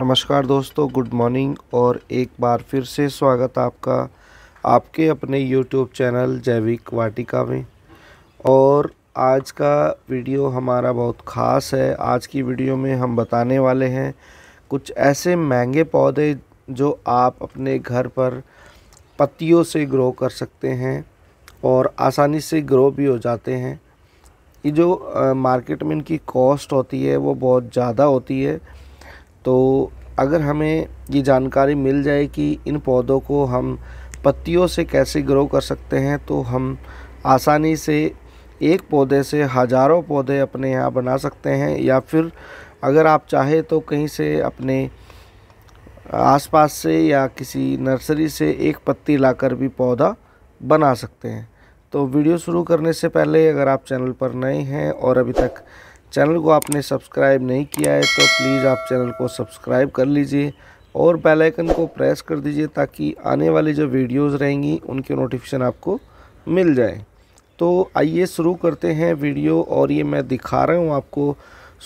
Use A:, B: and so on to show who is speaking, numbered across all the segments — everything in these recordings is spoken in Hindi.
A: नमस्कार दोस्तों गुड मॉर्निंग और एक बार फिर से स्वागत आपका आपके अपने यूट्यूब चैनल जैविक वाटिका में और आज का वीडियो हमारा बहुत ख़ास है आज की वीडियो में हम बताने वाले हैं कुछ ऐसे महंगे पौधे जो आप अपने घर पर पत्तियों से ग्रो कर सकते हैं और आसानी से ग्रो भी हो जाते हैं ये जो मार्केट में इनकी कॉस्ट होती है वो बहुत ज़्यादा होती है तो अगर हमें ये जानकारी मिल जाए कि इन पौधों को हम पत्तियों से कैसे ग्रो कर सकते हैं तो हम आसानी से एक पौधे से हज़ारों पौधे अपने यहाँ बना सकते हैं या फिर अगर आप चाहें तो कहीं से अपने आसपास से या किसी नर्सरी से एक पत्ती लाकर भी पौधा बना सकते हैं तो वीडियो शुरू करने से पहले अगर आप चैनल पर नए हैं और अभी तक चैनल को आपने सब्सक्राइब नहीं किया है तो प्लीज़ आप चैनल को सब्सक्राइब कर लीजिए और बेल आइकन को प्रेस कर दीजिए ताकि आने वाली जो वीडियोस रहेंगी उनके नोटिफिकेशन आपको मिल जाए तो आइए शुरू करते हैं वीडियो और ये मैं दिखा रहा हूँ आपको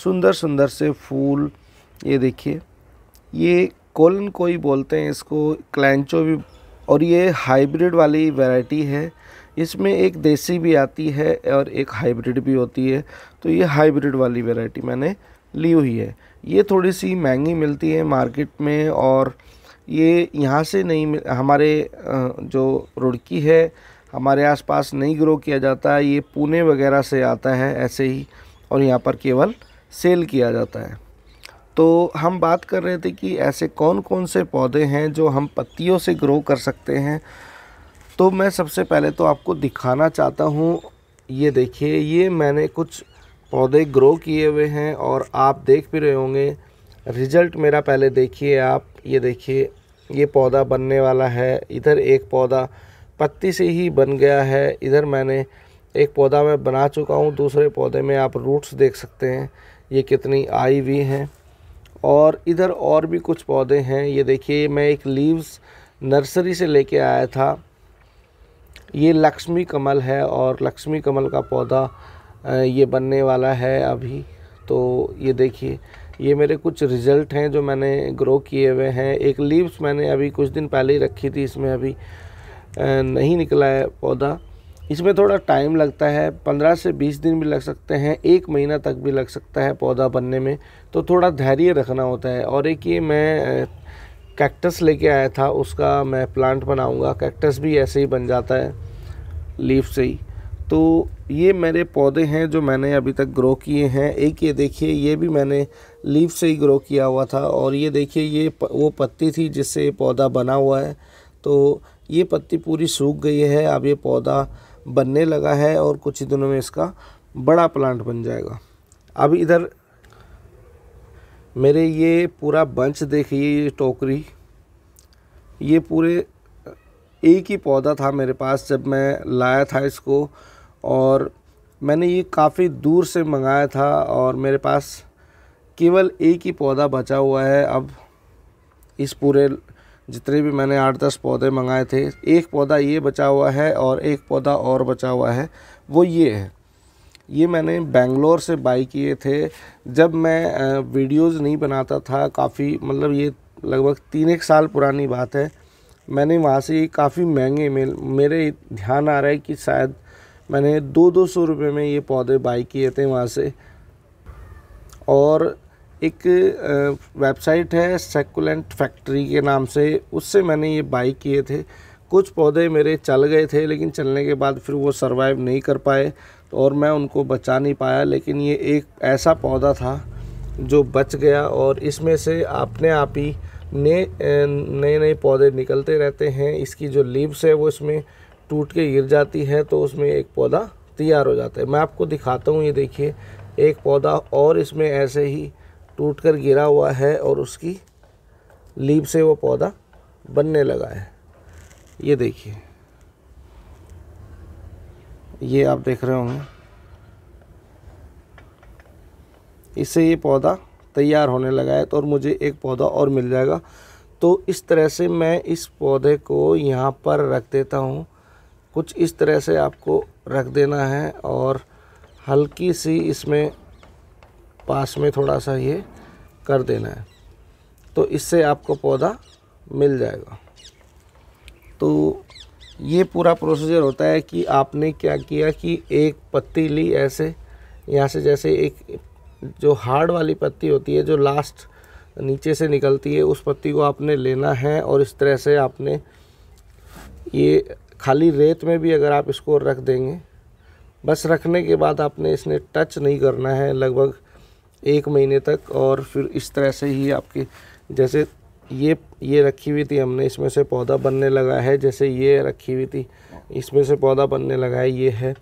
A: सुंदर सुंदर से फूल ये देखिए ये कोलन कोई बोलते हैं इसको क्लैंचो भी और ये हाइब्रिड वाली वैरायटी है इसमें एक देसी भी आती है और एक हाइब्रिड भी होती है तो ये हाइब्रिड वाली वेराइटी मैंने ली हुई है ये थोड़ी सी महंगी मिलती है मार्केट में और ये यहाँ से नहीं हमारे जो रुड़की है हमारे आसपास नहीं ग्रो किया जाता है ये पुणे वगैरह से आता है ऐसे ही और यहाँ पर केवल सेल किया जाता है तो हम बात कर रहे थे कि ऐसे कौन कौन से पौधे हैं जो हम पत्तियों से ग्रो कर सकते हैं तो मैं सबसे पहले तो आपको दिखाना चाहता हूँ ये देखिए ये मैंने कुछ पौधे ग्रो किए हुए हैं और आप देख भी रहे होंगे रिजल्ट मेरा पहले देखिए आप ये देखिए ये पौधा बनने वाला है इधर एक पौधा पत्ती से ही बन गया है इधर मैंने एक पौधा मैं बना चुका हूँ दूसरे पौधे में आप रूट्स देख सकते हैं ये कितनी आई हुई हैं और इधर और भी कुछ पौधे हैं ये देखिए मैं एक लीव्स नर्सरी से लेके आया था ये लक्ष्मी कमल है और लक्ष्मी कमल का पौधा ये बनने वाला है अभी तो ये देखिए ये मेरे कुछ रिज़ल्ट हैं जो मैंने ग्रो किए हुए हैं एक लीव्स मैंने अभी कुछ दिन पहले ही रखी थी इसमें अभी नहीं निकला है पौधा इसमें थोड़ा टाइम लगता है पंद्रह से बीस दिन भी लग सकते हैं एक महीना तक भी लग सकता है पौधा बनने में तो थोड़ा धैर्य रखना होता है और एक ये मैं कैक्टस लेके आया था उसका मैं प्लांट बनाऊंगा कैक्टस भी ऐसे ही बन जाता है लीफ से ही तो ये मेरे पौधे हैं जो मैंने अभी तक ग्रो किए हैं एक ये देखिए ये भी मैंने लीफ से ही ग्रो किया हुआ था और ये देखिए ये प, वो पत्ती थी जिससे ये पौधा बना हुआ है तो ये पत्ती पूरी सूख गई है अब ये पौधा बनने लगा है और कुछ ही दिनों में इसका बड़ा प्लांट बन जाएगा अब इधर मेरे ये पूरा बंच देखिए ये टोकरी ये पूरे एक ही पौधा था मेरे पास जब मैं लाया था इसको और मैंने ये काफ़ी दूर से मंगाया था और मेरे पास केवल एक ही पौधा बचा हुआ है अब इस पूरे जितने भी मैंने आठ दस पौधे मंगाए थे एक पौधा ये बचा हुआ है और एक पौधा और बचा हुआ है वो ये है ये मैंने बेंगलोर से बाई किए थे जब मैं वीडियोस नहीं बनाता था काफ़ी मतलब ये लगभग तीन एक साल पुरानी बात है मैंने वहाँ से काफ़ी महंगे में मेरे ध्यान आ रहा है कि शायद मैंने दो दो सौ रुपये में ये पौधे बाई किए थे वहाँ से और एक वेबसाइट है सेकुलेंट फैक्ट्री के नाम से उससे मैंने ये बाई किए थे कुछ पौधे मेरे चल गए थे लेकिन चलने के बाद फिर वो सर्वाइव नहीं कर पाए और मैं उनको बचा नहीं पाया लेकिन ये एक ऐसा पौधा था जो बच गया और इसमें से अपने आप ही नए नए नए पौधे निकलते रहते हैं इसकी जो लीव्स है वो इसमें टूट के गिर जाती है तो उसमें एक पौधा तैयार हो जाता है मैं आपको दिखाता हूँ ये देखिए एक पौधा और इसमें ऐसे ही टूट कर गिरा हुआ है और उसकी लीव से वो पौधा बनने लगा है ये देखिए ये आप देख रहे होंगे इससे ये पौधा तैयार होने लगा है तो और मुझे एक पौधा और मिल जाएगा तो इस तरह से मैं इस पौधे को यहाँ पर रख देता हूँ कुछ इस तरह से आपको रख देना है और हल्की सी इसमें पास में थोड़ा सा ये कर देना है तो इससे आपको पौधा मिल जाएगा तो ये पूरा प्रोसीजर होता है कि आपने क्या किया कि एक पत्ती ली ऐसे यहाँ से जैसे एक जो हार्ड वाली पत्ती होती है जो लास्ट नीचे से निकलती है उस पत्ती को आपने लेना है और इस तरह से आपने ये खाली रेत में भी अगर आप इसको रख देंगे बस रखने के बाद आपने इसने टच नहीं करना है लगभग एक महीने तक और फिर इस तरह से ही आपके जैसे ये ये रखी हुई थी हमने इसमें से पौधा बनने लगा है जैसे ये रखी हुई थी इसमें से पौधा बनने लगा है ये है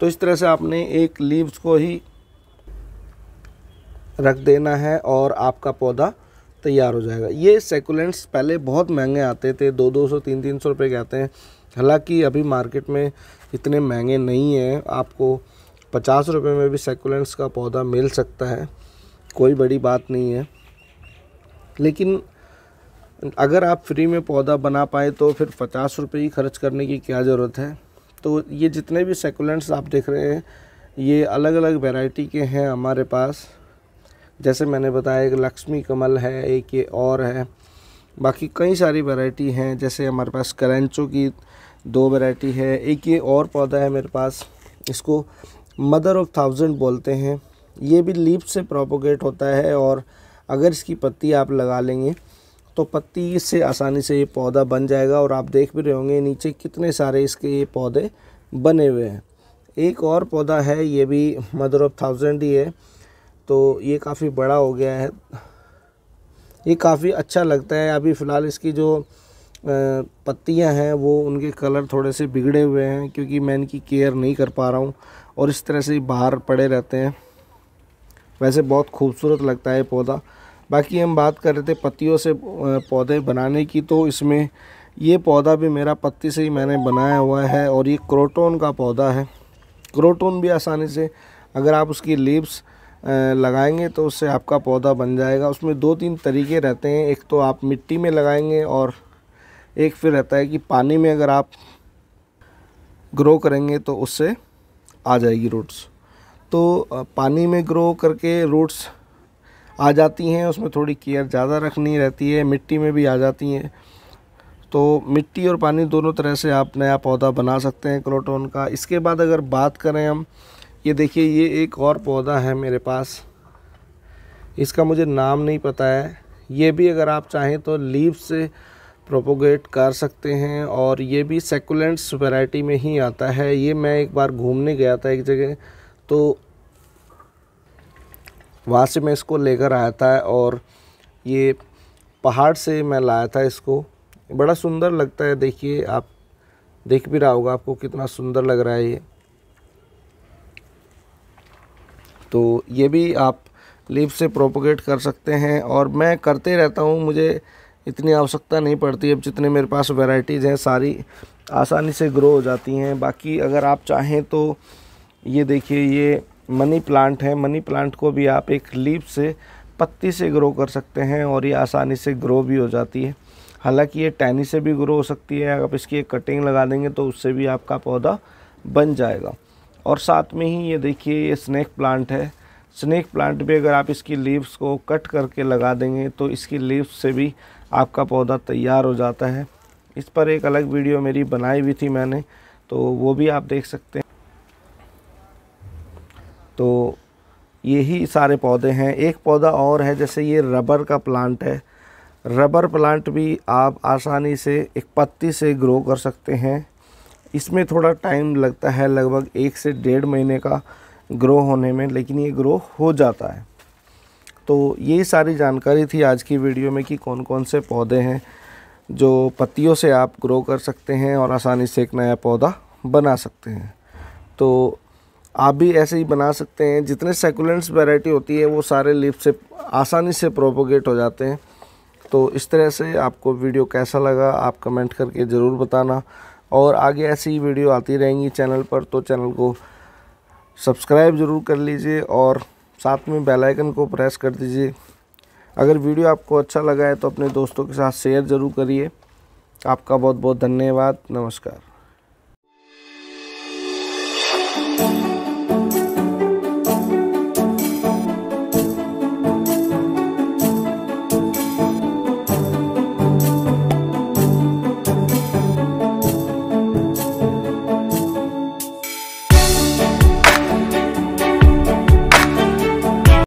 A: तो इस तरह से आपने एक लीव्स को ही रख देना है और आपका पौधा तैयार हो जाएगा ये सेकुलेंट्स पहले बहुत महंगे आते थे दो दो सौ तीन तीन सौ रुपये के आते हैं हालांकि अभी मार्केट में इतने महंगे नहीं हैं आपको पचास रुपये में भी सेकुलेंट्स का पौधा मिल सकता है कोई बड़ी बात नहीं है लेकिन अगर आप फ्री में पौधा बना पाए तो फिर पचास रुपये ही खर्च करने की क्या ज़रूरत है तो ये जितने भी सेकुलेंट्स आप देख रहे हैं ये अलग अलग वैरायटी के हैं हमारे पास जैसे मैंने बताया एक लक्ष्मी कमल है एक ये और है बाकी कई सारी वैरायटी हैं जैसे हमारे पास करेंचो की दो वैरायटी है एक ये और पौधा है मेरे पास इसको मदर ऑफ थाउजेंड बोलते हैं ये भी लीप से प्रोपोगेट होता है और अगर इसकी पत्ती आप लगा लेंगे तो पत्ती से आसानी से ये पौधा बन जाएगा और आप देख भी रहे होंगे नीचे कितने सारे इसके ये पौधे बने हुए हैं एक और पौधा है ये भी मदर ऑफ थाउजेंड ही है तो ये काफ़ी बड़ा हो गया है ये काफ़ी अच्छा लगता है अभी फ़िलहाल इसकी जो पत्तियां हैं वो उनके कलर थोड़े से बिगड़े हुए हैं क्योंकि मैं इनकी केयर नहीं कर पा रहा हूँ और इस तरह से बाहर पड़े रहते हैं वैसे बहुत खूबसूरत लगता है पौधा बाकी हम बात कर रहे थे पत्तियों से पौधे बनाने की तो इसमें ये पौधा भी मेरा पत्ती से ही मैंने बनाया हुआ है और ये क्रोटोन का पौधा है क्रोटोन भी आसानी से अगर आप उसकी लीव्स लगाएंगे तो उससे आपका पौधा बन जाएगा उसमें दो तीन तरीके रहते हैं एक तो आप मिट्टी में लगाएंगे और एक फिर रहता है कि पानी में अगर आप ग्रो करेंगे तो उससे आ जाएगी रूट्स तो पानी में ग्रो करके रूट्स आ जाती हैं उसमें थोड़ी केयर ज़्यादा रखनी रहती है मिट्टी में भी आ जाती हैं तो मिट्टी और पानी दोनों तरह से आप नया पौधा बना सकते हैं क्रोटोन का इसके बाद अगर बात करें हम ये देखिए ये एक और पौधा है मेरे पास इसका मुझे नाम नहीं पता है ये भी अगर आप चाहें तो लीव से प्रोपोगेट कर सकते हैं और ये भी सेकुलेंट्स वैरायटी में ही आता है ये मैं एक बार घूमने गया था एक जगह तो वहाँ से मैं इसको लेकर आया था और ये पहाड़ से मैं लाया था इसको बड़ा सुंदर लगता है देखिए आप देख भी रहा होगा आपको कितना सुंदर लग रहा है ये तो ये भी आप लीप से प्रोपोगेट कर सकते हैं और मैं करते रहता हूँ मुझे इतनी आवश्यकता नहीं पड़ती अब जितने मेरे पास वैरायटीज़ हैं सारी आसानी से ग्रो हो जाती हैं बाकी अगर आप चाहें तो ये देखिए ये मनी प्लांट है मनी प्लांट को भी आप एक लीप से पत्ती से ग्रो कर सकते हैं और ये आसानी से ग्रो भी हो जाती है हालांकि ये टैनी से भी ग्रो हो सकती है आप इसकी एक कटिंग लगा देंगे तो उससे भी आपका पौधा बन जाएगा और साथ में ही ये देखिए ये स्नैक प्लांट है स्नैक प्लांट भी अगर आप इसकी लीव्स को कट करके लगा देंगे तो इसकी लीव्स से भी आपका पौधा तैयार हो जाता है इस पर एक अलग वीडियो मेरी बनाई हुई थी मैंने तो वो भी आप देख सकते हैं तो यही सारे पौधे हैं एक पौधा और है जैसे ये रबर का प्लांट है रबर प्लांट भी आप आसानी से एक पत्ती से ग्रो कर सकते हैं इसमें थोड़ा टाइम लगता है लगभग एक से डेढ़ महीने का ग्रो होने में लेकिन ये ग्रो हो जाता है तो ये सारी जानकारी थी आज की वीडियो में कि कौन कौन से पौधे हैं जो पत्तियों से आप ग्रो कर सकते हैं और आसानी से एक नया पौधा बना सकते हैं तो आप भी ऐसे ही बना सकते हैं जितने सेकुलेंट्स वैरायटी होती है वो सारे लीफ से आसानी से प्रोपोगेट हो जाते हैं तो इस तरह से आपको वीडियो कैसा लगा आप कमेंट करके ज़रूर बताना और आगे ऐसी ही वीडियो आती रहेंगी चैनल पर तो चैनल को सब्सक्राइब ज़रूर कर लीजिए और साथ में बेल आइकन को प्रेस कर दीजिए अगर वीडियो आपको अच्छा लगा है तो अपने दोस्तों के साथ शेयर ज़रूर करिए आपका बहुत बहुत धन्यवाद नमस्कार